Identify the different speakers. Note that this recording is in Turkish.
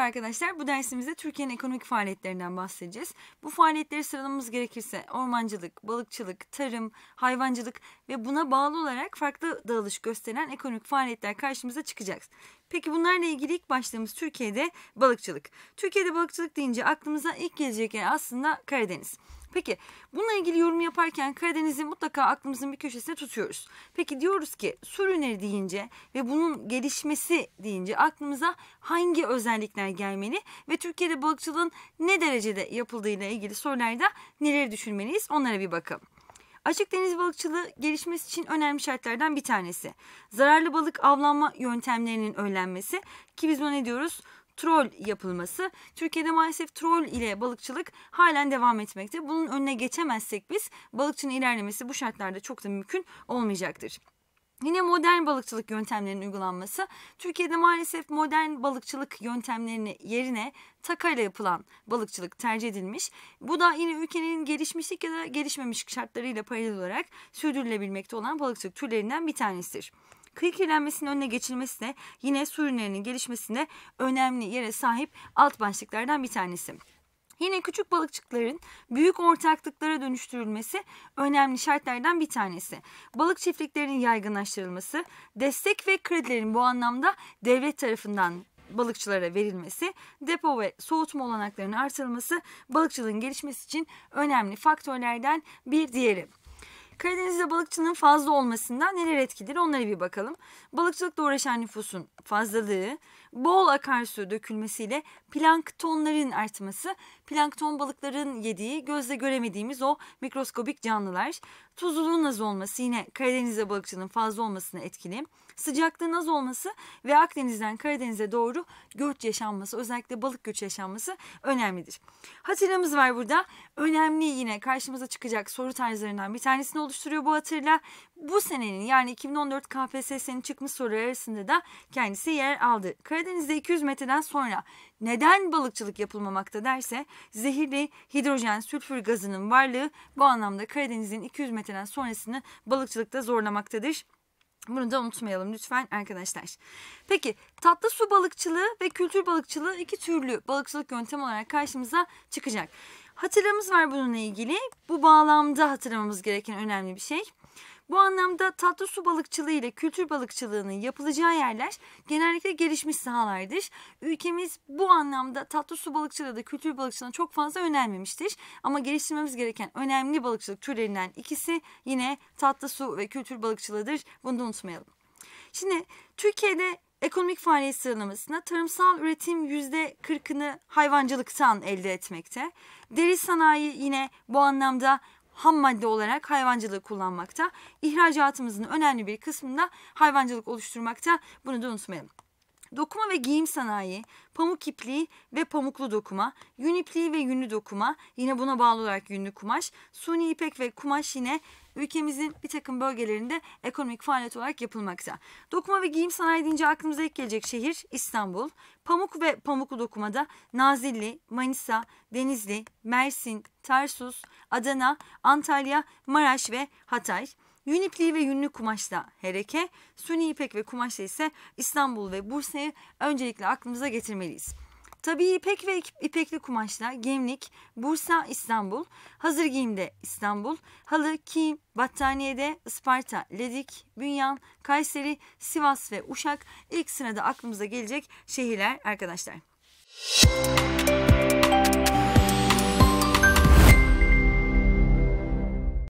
Speaker 1: Merhaba arkadaşlar. Bu dersimizde Türkiye'nin ekonomik faaliyetlerinden bahsedeceğiz. Bu faaliyetleri sıralamamız gerekirse ormancılık, balıkçılık, tarım, hayvancılık ve buna bağlı olarak farklı dağılış gösteren ekonomik faaliyetler karşımıza çıkacak. Peki bunlarla ilgili ilk başlığımız Türkiye'de balıkçılık. Türkiye'de balıkçılık deyince aklımıza ilk gelecek yer aslında Karadeniz. Peki bununla ilgili yorum yaparken Karadeniz'i mutlaka aklımızın bir köşesine tutuyoruz. Peki diyoruz ki su ürünleri deyince ve bunun gelişmesi deyince aklımıza hangi özellikler gelmeli ve Türkiye'de balıkçılığın ne derecede yapıldığıyla ilgili sorularda neleri düşünmeliyiz onlara bir bakalım. Açık deniz balıkçılığı gelişmesi için önemli şartlardan bir tanesi. Zararlı balık avlanma yöntemlerinin önlenmesi ki biz buna ne diyoruz? Troll yapılması. Türkiye'de maalesef troll ile balıkçılık halen devam etmekte. Bunun önüne geçemezsek biz balıkçının ilerlemesi bu şartlarda çok da mümkün olmayacaktır. Yine modern balıkçılık yöntemlerinin uygulanması. Türkiye'de maalesef modern balıkçılık yöntemlerini yerine takayla yapılan balıkçılık tercih edilmiş. Bu da yine ülkenin gelişmişlik ya da gelişmemiş şartlarıyla paralel olarak sürdürülebilmekte olan balıkçılık türlerinden bir tanesidir. Kıyı kirlenmesinin önüne geçilmesi de yine su ürünlerinin gelişmesinde önemli yere sahip alt başlıklardan bir tanesi. Yine küçük balıkçıkların büyük ortaklıklara dönüştürülmesi önemli şartlardan bir tanesi. Balık çiftliklerinin yaygınlaştırılması, destek ve kredilerin bu anlamda devlet tarafından balıkçılara verilmesi, depo ve soğutma olanaklarının artırılması balıkçılığın gelişmesi için önemli faktörlerden bir diğeri. Karadeniz'de balıkçının fazla olmasından neler etkidir onlara bir bakalım. Balıkçılıkla uğraşan nüfusun fazlalığı, bol akarsu dökülmesiyle planktonların artması, plankton balıkların yediği gözle göremediğimiz o mikroskobik canlılar, tuzluluğun az olması yine Karadeniz'de balıkçının fazla olmasına etkili, sıcaklığın az olması ve Akdeniz'den Karadeniz'e doğru göç yaşanması, özellikle balık göç yaşanması önemlidir. Hatırlamız var burada. Önemli yine karşımıza çıkacak soru tarzlarından bir tanesini oluşturuyor bu hatırla. Bu senenin yani 2014 KPSS'nin çıkmış soruları arasında da kendisi yer aldı. Karadeniz Karadeniz'de 200 metreden sonra neden balıkçılık yapılmamakta derse zehirli hidrojen sülfür gazının varlığı bu anlamda Karadeniz'in 200 metreden sonrasını balıkçılıkta zorlamaktadır. Bunu da unutmayalım lütfen arkadaşlar. Peki tatlı su balıkçılığı ve kültür balıkçılığı iki türlü balıkçılık yöntemi olarak karşımıza çıkacak. Hatırlamız var bununla ilgili. Bu bağlamda hatırlamamız gereken önemli bir şey. Bu anlamda tatlı su balıkçılığı ile kültür balıkçılığının yapılacağı yerler genellikle gelişmiş sahalardır. Ülkemiz bu anlamda tatlı su balıkçılığı da kültür balıkçılığına çok fazla önermemiştir. Ama geliştirmemiz gereken önemli balıkçılık türlerinden ikisi yine tatlı su ve kültür balıkçılığıdır. Bunu da unutmayalım. Şimdi Türkiye'de ekonomik faaliyet sıralamasında tarımsal üretim yüzde %40'ını hayvancılıktan elde etmekte. Deri sanayi yine bu anlamda ham madde olarak hayvancılığı kullanmakta. İhracatımızın önemli bir kısmında hayvancılık oluşturmakta. Bunu da unutmayalım. Dokuma ve giyim sanayi, pamuk ipliği ve pamuklu dokuma, yün ipliği ve yünlü dokuma, yine buna bağlı olarak yünlü kumaş, suni ipek ve kumaş yine ülkemizin bir takım bölgelerinde ekonomik faaliyet olarak yapılmakta. Dokuma ve giyim sanayi deyince aklımıza ilk gelecek şehir İstanbul. Pamuk ve pamuklu dokumada Nazilli, Manisa, Denizli, Mersin, Tarsus, Adana, Antalya, Maraş ve Hatay. Yün ipliği ve yünlü kumaşla hereke, suni ipek ve kumaşla ise İstanbul ve Bursa'yı öncelikle aklımıza getirmeliyiz. Tabii ipek ve ipekli kumaşla gemlik, Bursa, İstanbul, hazır giyimde İstanbul, halı, kiyim, battaniyede Isparta, Ledik, Bünyan, Kayseri, Sivas ve Uşak ilk sırada aklımıza gelecek şehirler arkadaşlar. Müzik